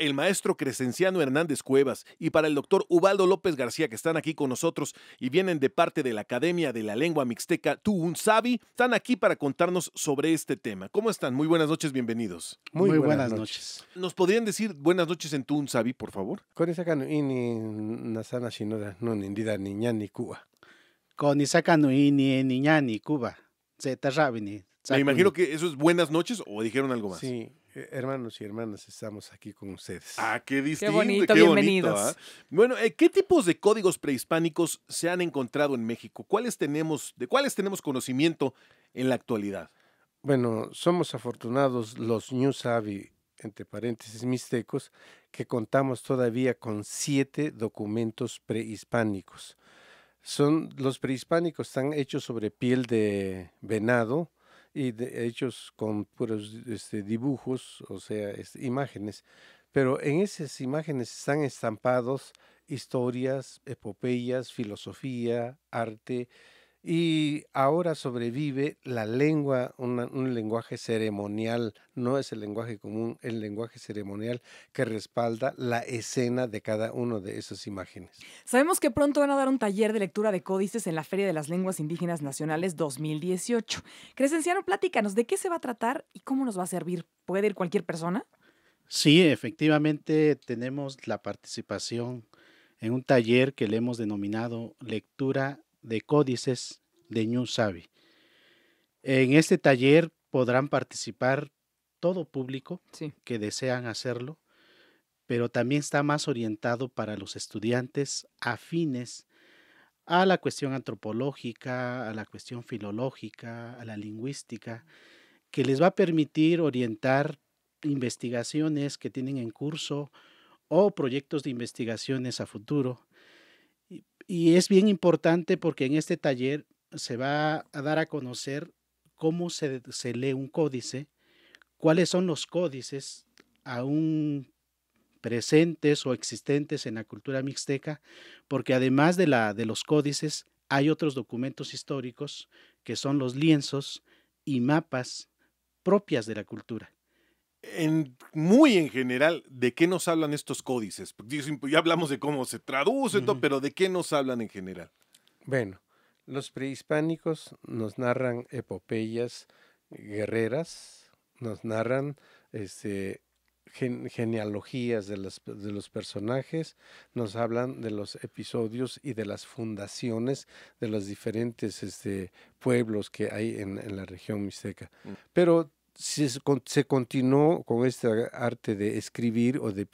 el maestro Crescenciano Hernández Cuevas y para el doctor Ubaldo López García, que están aquí con nosotros y vienen de parte de la Academia de la Lengua Mixteca Tú están aquí para contarnos sobre este tema. ¿Cómo están? Muy buenas noches, bienvenidos. Muy, buenas, noches. ¿Nos podrían decir buenas noches en Tú por favor? Con esa nasana Shinoda, no nindida niña ni Cuba. Con esa niña ni Cuba. Me imagino que eso es buenas noches o dijeron algo más. Sí, eh, hermanos y hermanas, estamos aquí con ustedes. Ah, qué distinto. Qué bonito, bienvenidos. ¿ah? Bueno, eh, ¿qué tipos de códigos prehispánicos se han encontrado en México? ¿Cuáles tenemos, de cuáles tenemos conocimiento en la actualidad? Bueno, somos afortunados los New Savvy, entre paréntesis mistecos, que contamos todavía con siete documentos prehispánicos. Son, los prehispánicos están hechos sobre piel de venado, y de, hechos con puros este, dibujos, o sea, imágenes. Pero en esas imágenes están estampados historias, epopeyas, filosofía, arte, y ahora sobrevive la lengua, un lenguaje ceremonial, no es el lenguaje común, el lenguaje ceremonial que respalda la escena de cada una de esas imágenes. Sabemos que pronto van a dar un taller de lectura de códices en la Feria de las Lenguas Indígenas Nacionales 2018. Crescenciano, pláticanos de qué se va a tratar y cómo nos va a servir. ¿Puede ir cualquier persona? Sí, efectivamente tenemos la participación en un taller que le hemos denominado Lectura de códices de New Savvy. En este taller podrán participar todo público que desean hacerlo, pero también está más orientado para los estudiantes afines a la cuestión antropológica, a la cuestión filológica, a la lingüística, que les va a permitir orientar investigaciones que tienen en curso o proyectos de investigaciones a futuro y es bien importante porque en este taller se va a dar a conocer cómo se, lee un códice, cuáles son los códices aún presentes o existentes en la cultura mixteca, porque además de, la, de los códices hay otros documentos históricos que son los lienzos y mapas propias de la cultura muy en general, ¿de qué nos hablan estos códices? Pues, ya hablamos de cómo se traduce pero ¿de qué nos hablan en general? Bueno, los prehispánicos nos narran epopeyas guerreras, nos narran este, genealogías de, los personajes, nos hablan de los episodios y de las fundaciones de los diferentes este, pueblos que hay en, la región mixteca. Mm. Pero se, continuó con este arte de escribir o de,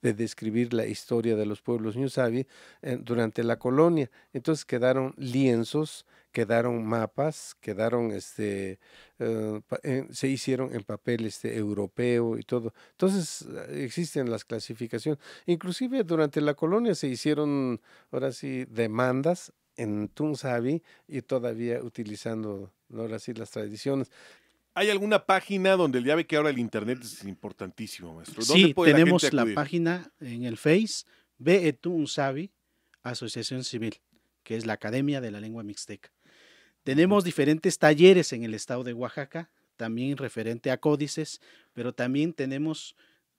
describir la historia de los pueblos ñusabi eh, durante la colonia. Entonces quedaron lienzos, quedaron mapas, quedaron, este, eh, eh, se hicieron en papel este, europeo y todo. Entonces existen las clasificaciones. Inclusive durante la colonia se hicieron, ahora sí, demandas en Tunsabi y todavía utilizando ahora sí las tradiciones. ¿Hay alguna página donde el ve que ahora el internet es importantísimo, maestro? sí, tenemos la, página en el Face, Beetun Sabi, Asociación Civil, que es la Academia de la Lengua Mixteca. Tenemos diferentes talleres en el estado de Oaxaca, también referente a códices, pero también tenemos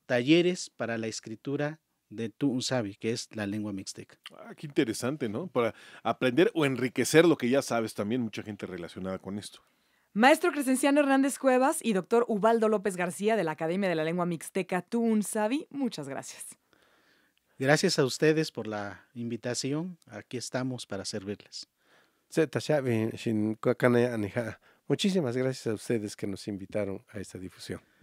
talleres para la escritura de Sabi, que es la lengua mixteca. Ah, qué interesante, ¿no? Para aprender o enriquecer lo que ya sabes también, mucha gente relacionada con esto. Maestro Crescenciano Hernández Cuevas y doctor Ubaldo López García de la Academia de la Lengua Mixteca Tunsavi, muchas gracias. Gracias a ustedes por la invitación. Aquí estamos para servirles. Muchísimas gracias a ustedes que nos invitaron a esta difusión.